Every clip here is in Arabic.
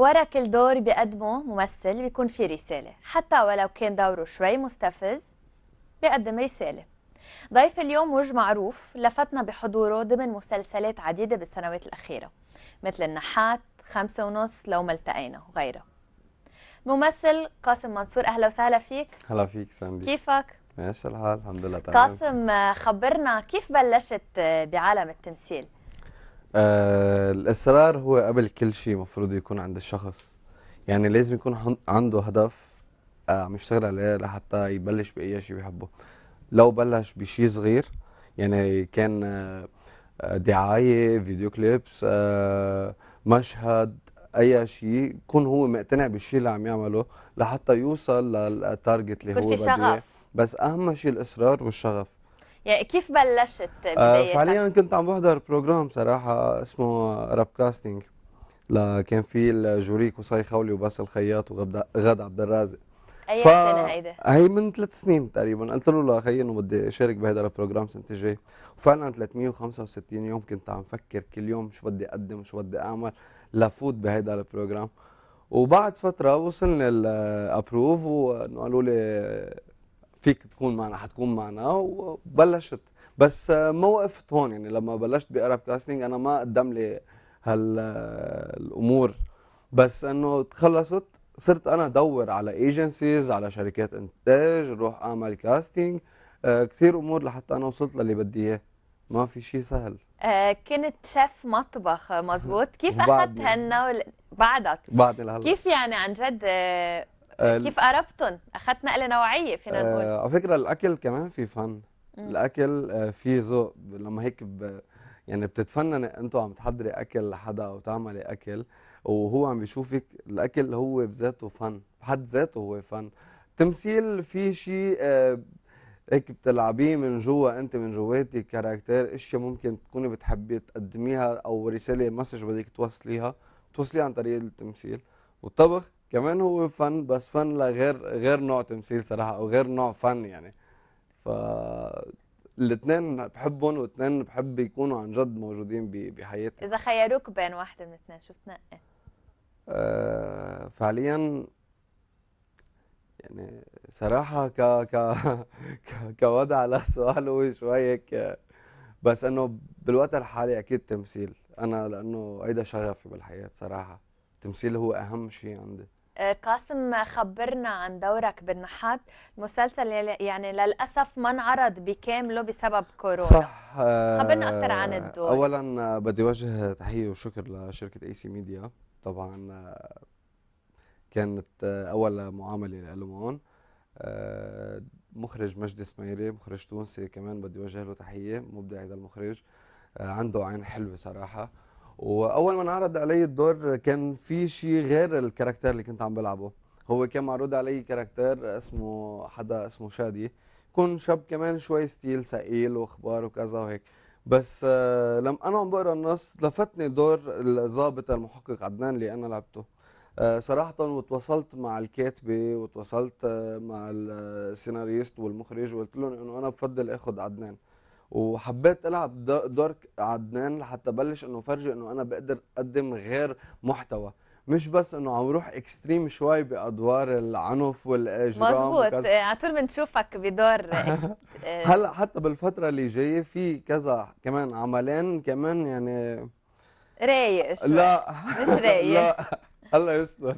ورا كل دور بيقدمه ممثل بيكون في رسالة حتى ولو كان دوره شوي مستفز بيقدم رسالة ضيف اليوم وج معروف لفتنا بحضوره ضمن مسلسلات عديدة بالسنوات الأخيرة مثل النحات خمسة ونص لو ما التقينا وغيرها ممثل قاسم منصور أهلا وسهلا فيك هلا فيك سامبي كيفك؟ ماشي الحال الحمد لله تمام قاسم خبرنا كيف بلشت بعالم التمثيل؟ آه الإصرار هو قبل كل شيء مفروض يكون عند الشخص يعني لازم يكون عنده هدف آه، عم يشتغل عليه لحتى يبلش بأي شيء بيحبه لو بلش بشيء صغير يعني كان آه دعاية فيديو كليبس آه مشهد اي شيء يكون هو مقتنع بالشيء اللي عم يعمله لحتى يوصل للتارجت اللي هو بده بس اهم شيء الاصرار والشغف يعني كيف بلشت آه، بدايتك؟ فعليا كنت عم بحضر بروجرام صراحه اسمه راب كاستنج كان في الجوري قصي خولي وباسل خياط وغاد عبد الرازق اي ف... سنه هيدا؟ هي من ثلاث سنين تقريبا قلت له لاخي انه بدي اشارك بهذا البروجرام سنه الجاي وفعلا 365 يوم كنت عم فكر كل يوم شو بدي اقدم شو بدي اعمل لفوت بهذا البروجرام وبعد فتره وصلنا الابروف وانه قالوا لي فيك تكون معنا حتكون معنا وبلشت بس ما وقفت هون يعني لما بلشت بأرب كاستنج انا ما قدم لي هالامور بس انه تخلصت صرت انا ادور على ايجنسيز على شركات انتاج روح اعمل كاستنج آه كثير امور لحتى انا وصلت للي بدي اياه ما في شيء سهل آه كنت شيف مطبخ مزبوط كيف اخذت هالنول بعدك بعد كيف يعني عن جد آه، يعني كيف قربتن اخذت نقله نوعيه فينا آه، نقول على فكره الاكل كمان في فن الاكل آه، في ذوق لما هيك ب... يعني بتتفنن انت عم تحضري اكل لحدا او تعملي اكل وهو عم بيشوفك الاكل هو بذاته فن بحد ذاته هو فن تمثيل في شيء هيك بتلعبيه من جوا انت من جواتك كاركتير اشياء ممكن تكوني بتحبي تقدميها او رساله مسج بدك توصليها توصليها عن طريق التمثيل والطبخ كمان هو فن بس فن لغير غير نوع تمثيل صراحه او غير نوع فن يعني ف الاثنين بحبهم والاثنين بحب يكونوا عن جد موجودين بحياتي اذا خيروك بين واحده من الاثنين شو بتنقي؟ آه فعليا يعني صراحه ك ك كوضع على السؤال هو شوي هيك بس انه بالوقت الحالي اكيد تمثيل انا لانه هيدا شغفي بالحياه صراحه التمثيل هو اهم شيء عندي قاسم خبرنا عن دورك بالنحات المسلسل يعني للأسف ما انعرض بكامله بسبب كورونا صح خبرنا أكثر عن آه، الدور أولا آه، بدي وجه تحية وشكر لشركة اي سي ميديا طبعا آه، كانت أول معاملة له هون مخرج مجدي سميري مخرج تونسي كمان بدي وجه له تحيه مبدع هذا المخرج عنده عين حلوه صراحه واول ما انعرض علي الدور كان في شيء غير الكاركتر اللي كنت عم بلعبه هو كان معروض علي كاركتر اسمه حدا اسمه شادي كون شاب كمان شوي ستيل ثقيل واخبار وكذا وهيك بس آه، لما انا عم بقرا النص لفتني دور الضابط المحقق عدنان اللي انا لعبته آه، صراحة وتواصلت مع الكاتبة وتواصلت آه، مع السيناريست والمخرج وقلت لهم انه انا بفضل اخذ عدنان وحبيت العب دور عدنان لحتى بلش انه فرجي انه انا بقدر اقدم غير محتوى مش بس انه عم روح اكستريم شوي بادوار العنف والاجرام مزبوط إيه، على طول بنشوفك بدور إيه. هلا حتى بالفتره اللي جايه في كذا كمان عملين كمان يعني رايق شوي لا مش رايق لا الله إيه، يستر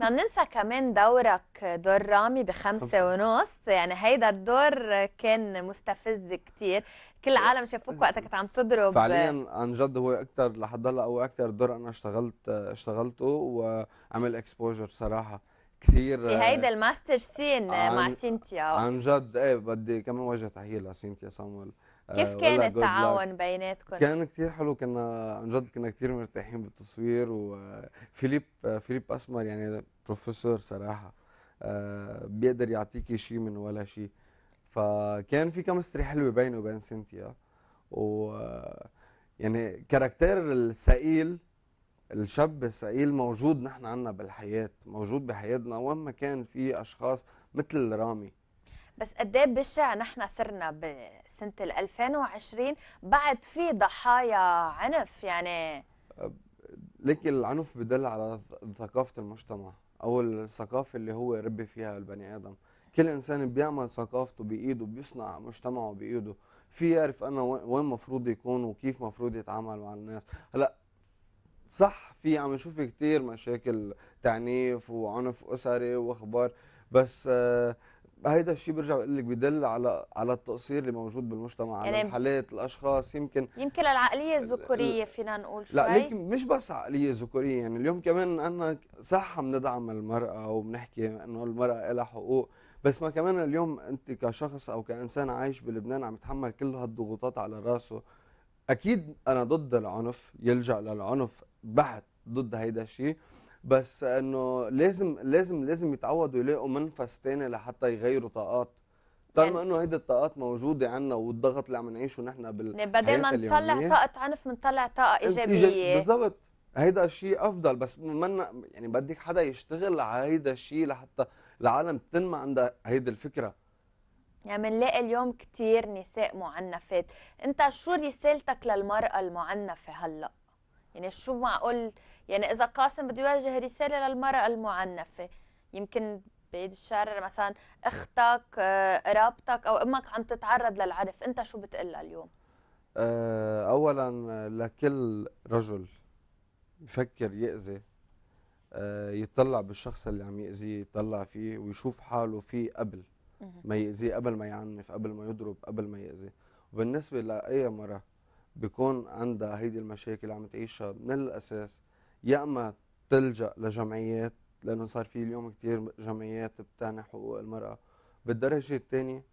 ما بننسى كمان دورك دور رامي بخمسة ونص يعني هيدا الدور كان مستفز كتير كل العالم شافوك وقتك كنت عم تضرب فعليا عن جد هو اكثر لحد هلا هو اكثر دور انا اشتغلت اشتغلته وعمل اكسبوجر صراحه كثير بهيدا هيدا الماستر سين آه، مع سينتيا عن جد ايه بدي كمان وجه تحيه لسينتيا صامول آه، كيف كان التعاون بيناتكم؟ كان كثير حلو كنا عن جد كنا كثير مرتاحين بالتصوير وفيليب آه، فيليب اسمر يعني بروفيسور صراحه بيقدر يعطيكي شيء من ولا شيء فكان في كمستري حلوه بينه وبين سينتيا و يعني كاركتير الثقيل الشاب السئيل موجود نحن عنا بالحياة موجود بحياتنا وما كان في أشخاص مثل رامي بس قد ايه بشع نحن صرنا بسنه 2020 بعد في ضحايا عنف يعني لكن العنف بدل على ثقافه المجتمع او الثقافه اللي هو ربي فيها البني ادم كل انسان بيعمل ثقافته بايده بيصنع مجتمعه بايده في يعرف انا وين مفروض يكون وكيف مفروض يتعامل مع الناس هلا صح في عم نشوف كثير مشاكل تعنيف وعنف اسري واخبار بس آه، هيدا الشيء برجع بقول لك بدل على على التقصير اللي موجود بالمجتمع يعني على حالات الاشخاص يمكن يمكن العقليه الذكوريه فينا نقول شوي لا يمكن مش بس عقليه ذكوريه يعني اليوم كمان انا صح عم ندعم المراه وبنحكي انه المراه لها حقوق بس ما كمان اليوم انت كشخص او كانسان عايش بلبنان عم يتحمل كل هالضغوطات على راسه اكيد انا ضد العنف يلجا للعنف بحت ضد هيدا الشيء بس انه لازم لازم لازم يتعودوا يلاقوا منفس ثاني لحتى يغيروا طاقات طالما يعني انه هيدي الطاقات موجوده عنا والضغط اللي عم نعيشه نحن بال يعني نعم، بدل ما نطلع طاقه عنف بنطلع طاقه ايجابيه بالضبط هيدا الشيء افضل بس من يعني بدك حدا يشتغل على هيدا الشيء لحتى العالم تنمى عندها هيدي الفكره يعني بنلاقي اليوم كثير نساء معنفات انت شو رسالتك للمراه المعنفه هلا يعني شو معقول يعني إذا قاسم بده يوجه رسالة للمرأة المعنفة يمكن بعيد الشر مثلا أختك قرابتك آه، أو أمك عم تتعرض للعنف أنت شو بتقلها اليوم؟ آه، أولا لكل رجل يفكر يأذي آه، يطلع بالشخص اللي عم يأذيه يطلع فيه ويشوف حاله فيه قبل ما يأذيه قبل ما يعنف قبل ما يضرب قبل ما ياذي وبالنسبة لأي مرة بيكون عندها هيدي المشاكل اللي عم تعيشها من الاساس يا اما تلجا لجمعيات لانه صار في اليوم كثير جمعيات بتعني حقوق المراه بالدرجه الثانيه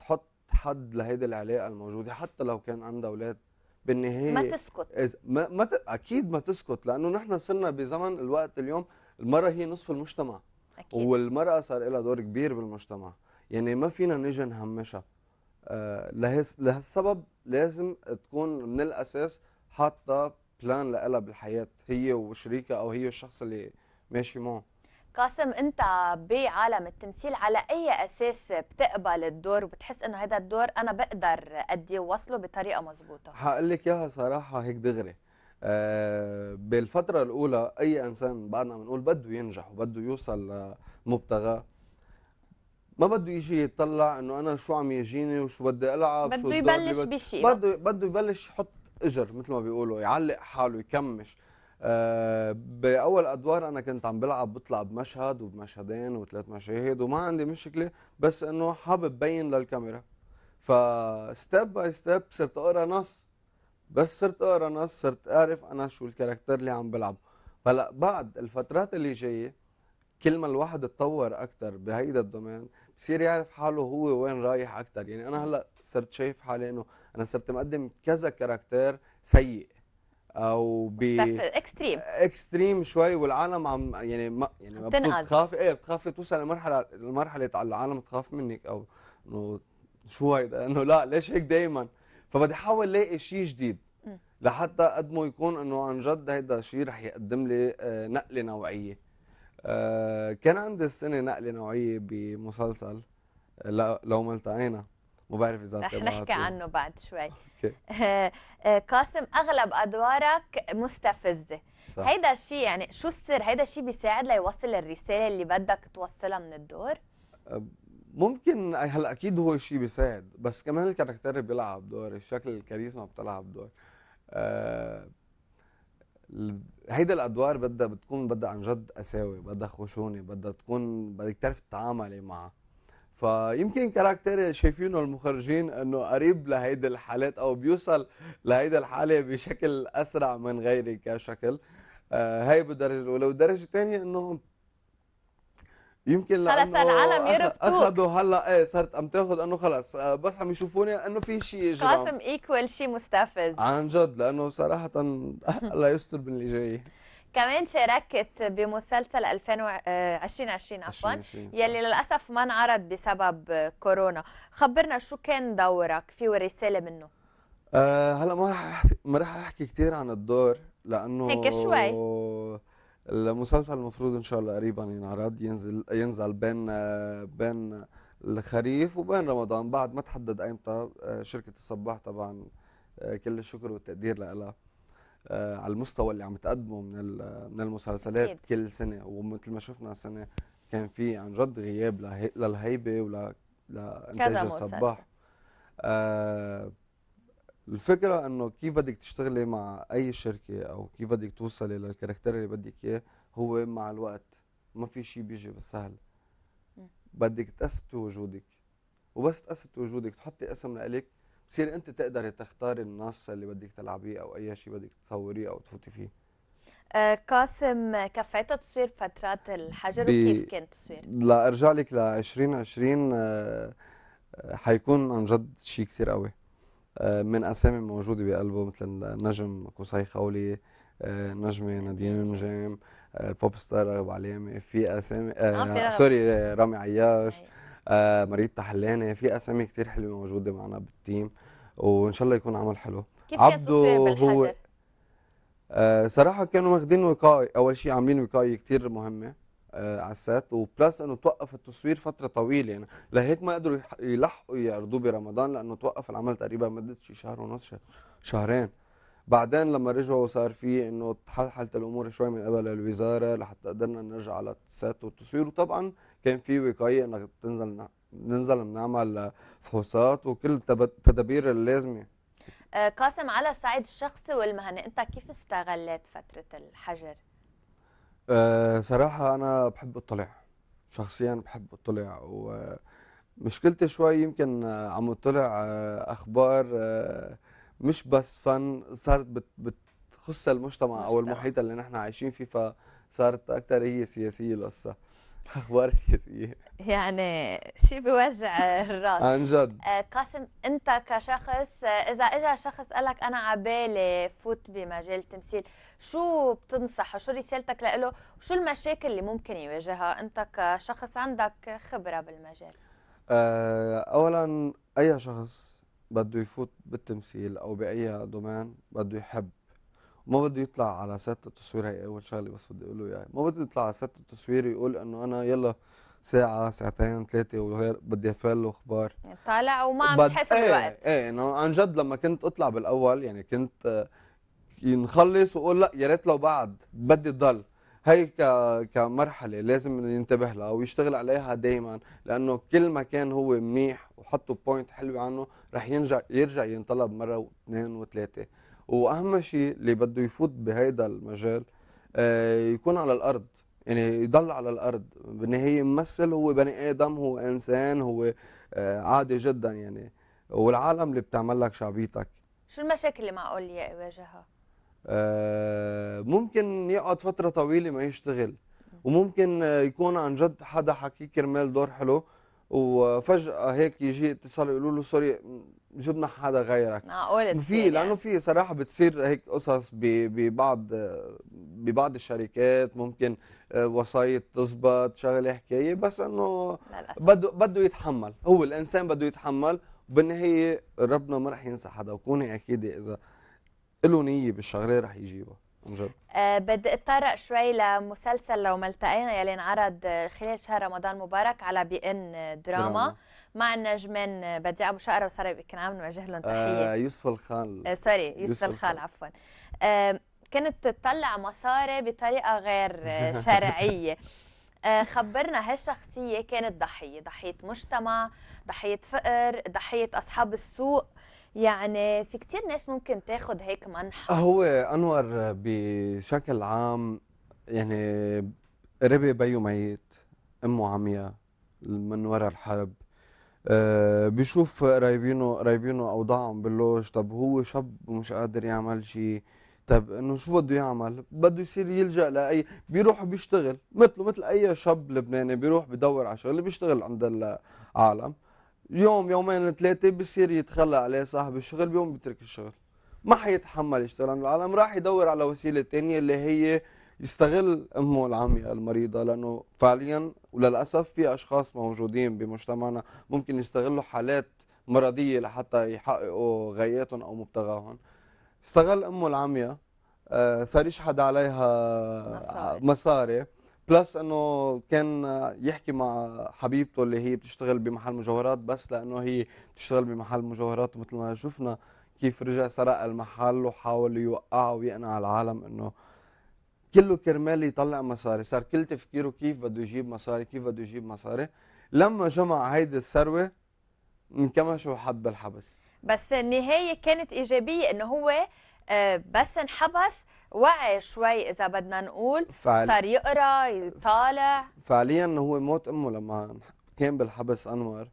تحط حد لهيدي العلاقه الموجوده حتى لو كان عندها اولاد بالنهايه ما تسكت إز... ما, ما ت... اكيد ما تسكت لانه نحن صرنا بزمن الوقت اليوم المراه هي نصف المجتمع أكيد. والمراه صار لها دور كبير بالمجتمع يعني ما فينا نجي نهمشها آه، لهالسبب لازم تكون من الاساس حاطه بلان لها بالحياه هي وشريكها او هي الشخص اللي ماشي معه قاسم انت بعالم التمثيل على اي اساس بتقبل الدور وبتحس انه هذا الدور انا بقدر ادي ووصله بطريقه مزبوطه هقول لك اياها صراحه هيك دغري أه بالفتره الاولى اي انسان بعدنا بنقول بده ينجح وبده يوصل لمبتغاه ما بده يجي يطلع انه انا شو عم يجيني وشو بدي العب بده يبلش بشيء بده بده يبلش يحط اجر مثل ما بيقولوا يعلق حاله يكمش أه باول ادوار انا كنت عم بلعب بطلع بمشهد وبمشهدين وثلاث مشاهد وما عندي مشكله بس انه حابب بين للكاميرا فستيب باي ستيب صرت اقرا نص بس صرت اقرا نص صرت اعرف انا شو الكاركتر اللي عم بلعبه هلا بعد الفترات اللي جايه كل ما الواحد اتطور اكثر بهيدا الدومين بصير يعرف حاله هو وين رايح اكثر يعني انا هلا صرت شايف حالي انه انا صرت مقدم كذا كاركتير سيء او ب اكستريم اكستريم شوي والعالم عم يعني ما يعني ما بتخاف ايه بتخاف توصل لمرحله لمرحله العالم تخاف منك او انه شو هيدا انه لا ليش هيك دائما فبدي احاول الاقي شيء جديد لحتى ما يكون انه عن جد هيدا الشيء رح يقدم لي آه، نقله نوعيه آه، كان عندي السنه نقله نوعيه بمسلسل لو ما التقينا ما بعرف اذا رح نحكي عنه بعد شوي آه، آه، قاسم اغلب ادوارك مستفزه صح. هيدا الشيء يعني شو السر هيدا الشيء بيساعد ليوصل الرساله اللي بدك توصلها من الدور ممكن هلا اكيد هو شيء بيساعد بس كمان الكاركتر بيلعب دور الشكل الكاريزما بتلعب دور أه هيدا الادوار بدها بتكون بدها عن جد قساوه بدها خشونه بدها تكون بدك تعرف تتعاملي معها فيمكن كاركتر شايفينه المخرجين انه قريب لهيدي الحالات او بيوصل لهيدي الحاله بشكل اسرع من غيري كشكل آه هي بالدرجه الاولى والدرجه الثانيه انه يمكن خلص العالم يربطوك اخذوا هلا ايه صارت عم تاخذ انه خلص آه، بس عم يشوفوني انه في شيء يجي قاسم ايكوال شيء مستفز عن جد لانه صراحه الله يستر من اللي جاي كمان شاركت بمسلسل 2020 عفوا يلي للاسف ما انعرض بسبب كورونا خبرنا شو كان دورك فيه ورساله منه أه هلا ما راح ما راح احكي كثير عن الدور لانه هيك شوي المسلسل المفروض ان شاء الله قريبا ينعرض ينزل ينزل بين بين الخريف وبين رمضان بعد ما تحدد ايمتى آه، شركه الصباح طبعا آه، كل الشكر والتقدير لها آه، على المستوى اللي عم تقدمه من من المسلسلات كل سنه ومثل ما شفنا السنه كان في عن جد غياب للهيبه ولا لانتاج الصباح آه الفكره انه كيف بدك تشتغلي مع اي شركه او كيف بدك توصلي للكاركتر اللي بدك اياه هو مع الوقت ما في شيء بيجي بالسهل بدك تثبتي وجودك وبس تثبتي وجودك تحطي اسم لإلك بصير انت تقدري تختاري النص اللي بدك تلعبيه او اي شيء بدك تصوريه او تفوتي فيه آه، قاسم كفيته تصوير فترات الحجر بي... وكيف كان تصوير؟ لا ارجع لك ل 2020 آه، آه، حيكون عن جد شيء كثير قوي آه، من اسامي موجوده بقلبه مثل النجم قصي خولي آه، نجمه نادين نجام البوب ستار ابو علامه في اسامي آه سوري آه، رامي عياش أيوة. آه مريض تحلاني في اسامي كثير حلوه موجوده معنا بالتيم وان شاء الله يكون عمل حلو كيف عبده هو آه صراحه كانوا واخدين وقائي اول شيء عاملين وقايه كثير مهمه آه، عسات وبلس انه توقف التصوير فتره طويله يعني لهيك ما قدروا يلحقوا يعرضوه برمضان لانه توقف العمل تقريبا مده شي شهر ونص شهرين بعدين لما رجعوا صار في انه تحلحلت الامور شوي من قبل الوزاره لحتى قدرنا نرجع على السات والتصوير وطبعا كان في وقايه انك بتنزل ننزل نعمل فحوصات وكل التدابير اللازمه آه، قاسم على الصعيد الشخصي والمهني انت كيف استغلت فتره الحجر؟ أه صراحة أنا بحب أطلع شخصيا بحب أطلع ومشكلتي شوي يمكن عم أطلع آه، أخبار آه، مش بس فن صارت بتخص المجتمع أو المحيط اللي نحن عايشين فيه فصارت أكثر هي سياسية القصة أخبار سياسية يعني شيء بيوجع الراس عن جد آه، قاسم انت كشخص اذا اجى شخص قالك انا عبالي فوت بمجال التمثيل شو بتنصح شو رسالتك له وشو المشاكل اللي ممكن يواجهها انت كشخص عندك خبره بالمجال آه، اولا اي شخص بده يفوت بالتمثيل او باي دومين بده يحب ما بده يطلع على ست التصوير هي اول شغله بس بدي اقول له يعني ما بده يطلع على ست التصوير يقول انه انا يلا ساعة ساعتين ثلاثة وغير بدي افل اخبار طالع وما عم تحس إيه، بالوقت ايه, ايه انه عن جد لما كنت اطلع بالاول يعني كنت آه، نخلص ونقول لا يا ريت لو بعد بدي تضل هي كمرحله لازم ينتبه لها ويشتغل عليها دائما لانه كل ما كان هو منيح وحطوا بوينت حلوه عنه رح يرجع يرجع ينطلب مره واثنين وثلاثه واهم شيء اللي بده يفوت بهيدا المجال آه، يكون على الارض يعني يضل على الارض بالنهايه ممثل هو بني ادم هو انسان هو آه، عادي جدا يعني والعالم اللي بتعمل لك شعبيتك شو المشاكل اللي معقول يواجهها؟ آه، ممكن يقعد فتره طويله ما يشتغل وممكن آه، يكون عن جد حدا حكي كرمال دور حلو وفجاه هيك يجي اتصال يقولوا له سوري جبنا حدا غيرك معقول في يعني؟ لانه في صراحه بتصير هيك قصص ببعض آه، ببعض الشركات ممكن وصايه تزبط شغله حكايه بس انه بده بده يتحمل هو الانسان بده يتحمل وبالنهايه ربنا ما رح ينسى حدا وكوني اكيد اذا له نيه بالشغله رح يجيبها مجرد. أه بدي اتطرق شوي لمسلسل لو ما التقينا يلي انعرض خلال شهر رمضان مبارك على بي ان دراما, دراما. مع النجمين بديع ابو شقره وساره بكنعام نوجه لهم تحيه آه يوسف الخال آه سوري يوسف, يوسف الخال عفوا آه كنت تطلع مصاري بطريقه غير آه، شرعيه آه خبرنا هالشخصيه كانت ضحيه ضحيه مجتمع ضحيه فقر ضحيه اصحاب السوق يعني في كتير ناس ممكن تاخد هيك منحة هو أنور بشكل عام يعني ربي بيو ميت أمه عمياء من وراء الحرب أه بيشوف قرايبينه قرايبينه اوضاعهم باللوج طب هو شاب ومش قادر يعمل شيء طب انه شو بده يعمل؟ بده يصير يلجا لاي بيروح بيشتغل مثله مثل اي شاب لبناني بيروح بدور على شغل بيشتغل عند العالم يوم يومين ثلاثه بصير يتخلى عليه صاحب الشغل بيوم بيترك الشغل ما حيتحمل يشتغل عند العالم راح يدور على وسيله ثانيه اللي هي يستغل امه العمياء المريضه لانه فعليا وللاسف في اشخاص موجودين بمجتمعنا ممكن يستغلوا حالات مرضيه لحتى يحققوا غاياتهم او مبتغاهم استغل امه العمياء آه، صار يشحد عليها مصاري, مصاري. بلس انه كان يحكي مع حبيبته اللي هي بتشتغل بمحل مجوهرات بس لانه هي بتشتغل بمحل مجوهرات ومثل ما شفنا كيف رجع سرق المحل وحاول يوقعه ويقنع العالم انه كله كرمال يطلع مصاري صار كل تفكيره كيف بده يجيب مصاري كيف بده يجيب مصاري لما جمع هيدي الثروه انكمش وحط بالحبس بس النهايه كانت ايجابيه انه هو آه، بس انحبس وعي شوي اذا بدنا نقول فعل... صار يقرا يطالع فعليا هو موت امه لما كان بالحبس انور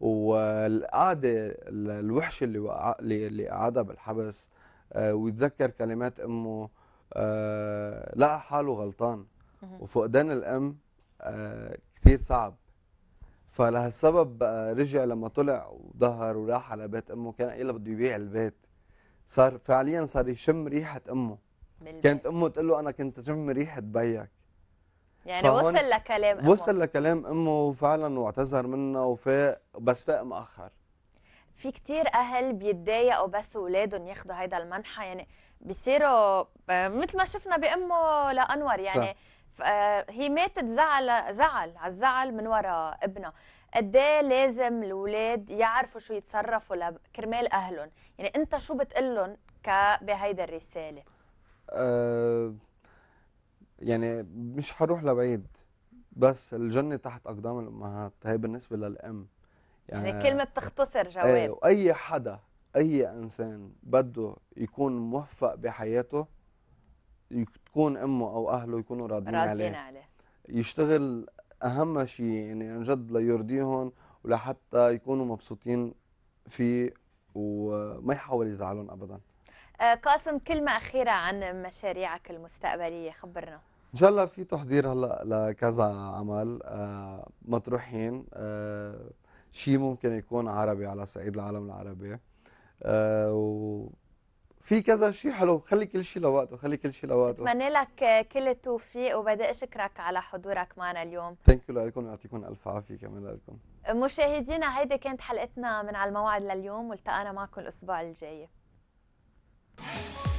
والقعده الوحشه اللي وقع اللي قعدها بالحبس آه، ويتذكر كلمات امه آه، لقى حاله غلطان وفقدان الام آه، كثير صعب فلهالسبب رجع لما طلع وظهر وراح على بيت امه كان قايل بده يبيع البيت صار فعليا صار يشم ريحه امه كانت امه تقول له انا كنت شم ريحه بيك يعني وصل لكلام امه وصل لكلام امه وفعلا واعتذر منها وفاق بس فاق مأخر في كتير اهل بيتضايقوا بس اولادهم ياخذوا هيدا المنحى يعني بيصيروا آه، مثل ما شفنا بامه لانور يعني صح. آه، هي ماتت زعل زعل على الزعل من وراء ابنها قد إيه لازم الاولاد يعرفوا شو يتصرفوا كرمال اهلهم يعني انت شو بتقول لهم بهيدا الرساله آه، يعني مش هروح لبعيد بس الجنه تحت اقدام الامهات هي بالنسبه للام يعني, يعني كلمه بتختصر جواب أي, واي حدا اي انسان بده يكون موفق بحياته تكون امه او اهله يكونوا راضيين عليه راضيين عليه يشتغل اهم شيء يعني عن جد ليرضيهم ولحتى يكونوا مبسوطين فيه وما يحاول يزعلهم ابدا آه، قاسم كلمة أخيرة عن مشاريعك المستقبلية خبرنا ان شاء الله في تحضير هلا لكذا عمل آه، مطروحين آه، شيء ممكن يكون عربي على صعيد العالم العربي وفي كذا شيء حلو خلي كل شيء لوقته خلي كل شيء لوقته بتمنى لك كل التوفيق وبدي اشكرك على حضورك معنا اليوم ثانك يو لكم يعطيكم الف عافيه كمان لكم مشاهدينا هيدي كانت حلقتنا من على الموعد لليوم والتقانا معكم الاسبوع الجاي Hey.